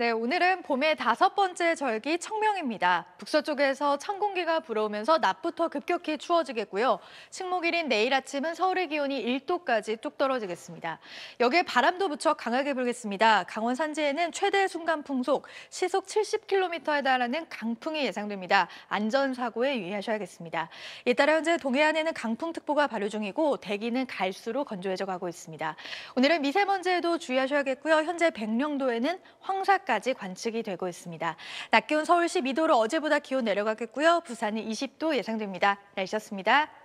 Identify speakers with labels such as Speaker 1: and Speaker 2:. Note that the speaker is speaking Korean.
Speaker 1: 네, 오늘은 봄의 다섯 번째 절기 청명입니다. 북서쪽에서 찬 공기가 불어오면서 낮부터 급격히 추워지겠고요. 식목일인 내일 아침은 서울의 기온이 1도까지 뚝 떨어지겠습니다. 여기에 바람도 무척 강하게 불겠습니다. 강원 산지에는 최대 순간 풍속 시속 70km에 달하는 강풍이 예상됩니다. 안전사고에 유의하셔야겠습니다. 이에 따라 현재 동해안에는 강풍특보가 발효 중이고 대기는 갈수록 건조해져 가고 있습니다. 오늘은 미세먼지에도 주의하셔야겠고요. 현재 백령도에는 황사 10도까지 관측이 되고 있습니다. 낮 기온 서울 12도로 어제보다 기온 내려가겠고요. 부산은 20도 예상됩니다. 날씨였습니다.